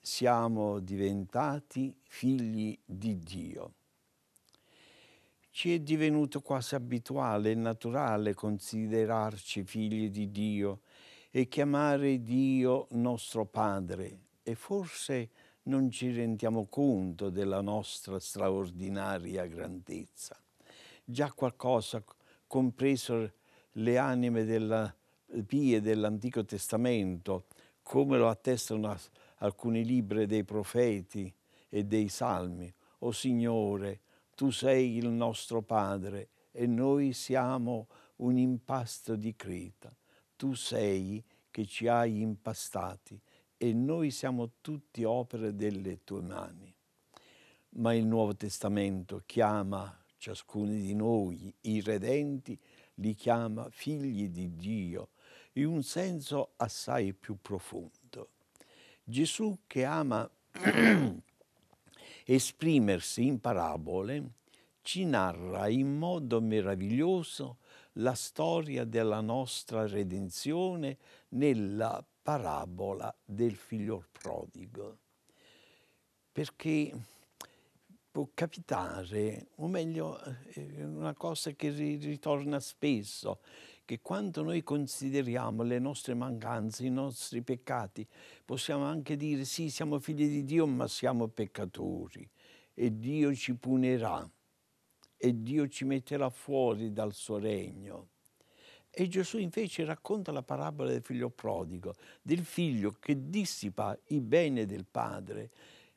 Siamo diventati figli di Dio. Ci è divenuto quasi abituale e naturale considerarci figli di Dio e chiamare Dio nostro Padre e forse non ci rendiamo conto della nostra straordinaria grandezza. Già qualcosa compreso le anime della, pie eh, dell'Antico Testamento, come lo attestano alcuni libri dei profeti e dei salmi. O Signore, tu sei il nostro Padre e noi siamo un impasto di Creta. Tu sei che ci hai impastati e noi siamo tutti opere delle tue mani. Ma il Nuovo Testamento chiama Ciascuno di noi, i redenti, li chiama figli di Dio in un senso assai più profondo. Gesù che ama esprimersi in parabole ci narra in modo meraviglioso la storia della nostra redenzione nella parabola del figlio prodigo. Perché può capitare, o meglio, eh, una cosa che ritorna spesso, che quando noi consideriamo le nostre mancanze, i nostri peccati, possiamo anche dire sì, siamo figli di Dio, ma siamo peccatori e Dio ci punerà e Dio ci metterà fuori dal suo regno. E Gesù invece racconta la parabola del figlio prodigo, del figlio che dissipa i beni del padre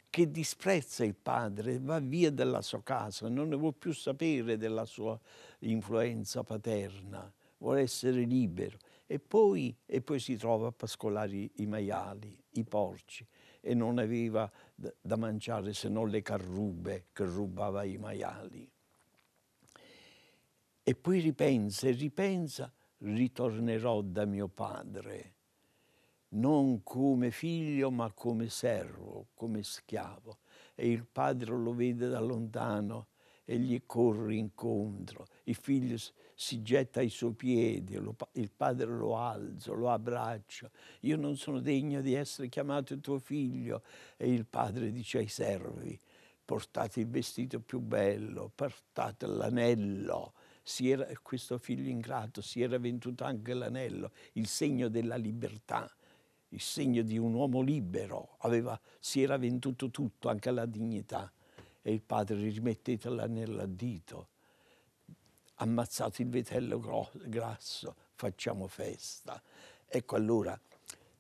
che disprezza il padre, va via dalla sua casa, non ne vuole più sapere della sua influenza paterna, vuole essere libero. E poi, e poi si trova a pascolare i maiali, i porci, e non aveva da mangiare se non le carrube che rubava i maiali. E poi ripensa e ripensa, ritornerò da mio padre non come figlio ma come servo, come schiavo. E il padre lo vede da lontano e gli corre incontro. Il figlio si getta ai suoi piedi, lo, il padre lo alza, lo abbraccia. Io non sono degno di essere chiamato tuo figlio. E il padre dice ai servi, portate il vestito più bello, portate l'anello. Era, questo figlio ingrato si era venduto anche l'anello, il segno della libertà il segno di un uomo libero, aveva, si era venduto tutto, anche la dignità. E il padre rimettetela nell'addito, ammazzato il vitello grasso, facciamo festa. Ecco allora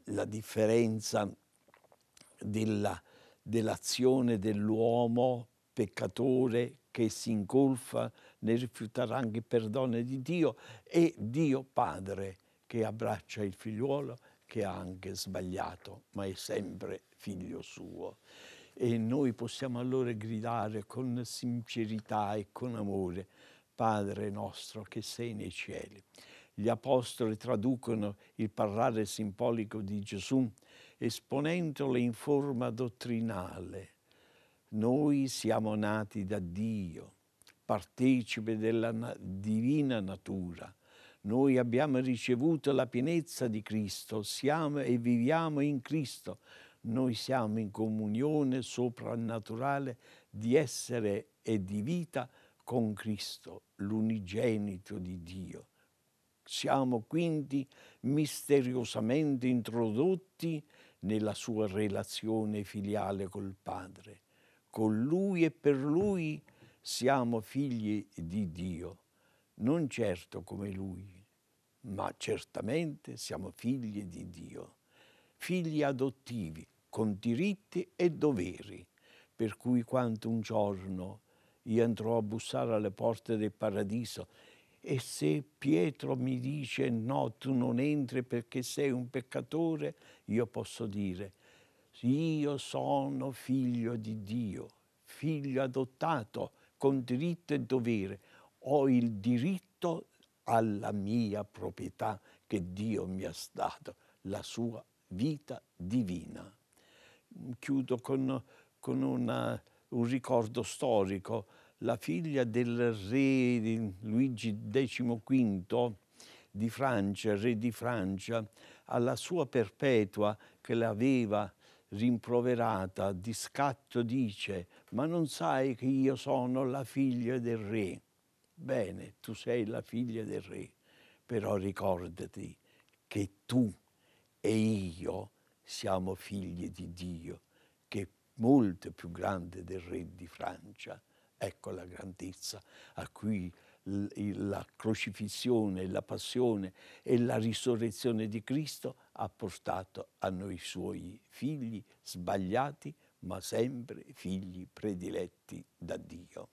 la differenza della, dell'azione dell'uomo peccatore che si incolfa nel rifiutare anche il perdono di Dio e Dio Padre che abbraccia il figliuolo che ha anche sbagliato, ma è sempre figlio suo. E noi possiamo allora gridare con sincerità e con amore, Padre nostro che sei nei cieli. Gli apostoli traducono il parlare simbolico di Gesù esponendolo in forma dottrinale. Noi siamo nati da Dio, partecipe della divina natura, noi abbiamo ricevuto la pienezza di Cristo, siamo e viviamo in Cristo. Noi siamo in comunione soprannaturale di essere e di vita con Cristo, l'unigenito di Dio. Siamo quindi misteriosamente introdotti nella sua relazione filiale col Padre. Con Lui e per Lui siamo figli di Dio non certo come lui, ma certamente siamo figli di Dio, figli adottivi, con diritti e doveri, per cui quando un giorno io andrò a bussare alle porte del paradiso e se Pietro mi dice no, tu non entri perché sei un peccatore, io posso dire io sono figlio di Dio, figlio adottato con diritto e dovere ho il diritto alla mia proprietà che Dio mi ha dato, la sua vita divina. Chiudo con, con una, un ricordo storico. La figlia del re Luigi XV di Francia, re di Francia, alla sua perpetua che l'aveva rimproverata di scatto dice ma non sai che io sono la figlia del re Bene, tu sei la figlia del re, però ricordati che tu e io siamo figli di Dio, che è molto più grande del re di Francia. Ecco la grandezza a cui la crocifissione, la passione e la risurrezione di Cristo ha portato a noi suoi figli sbagliati, ma sempre figli prediletti da Dio.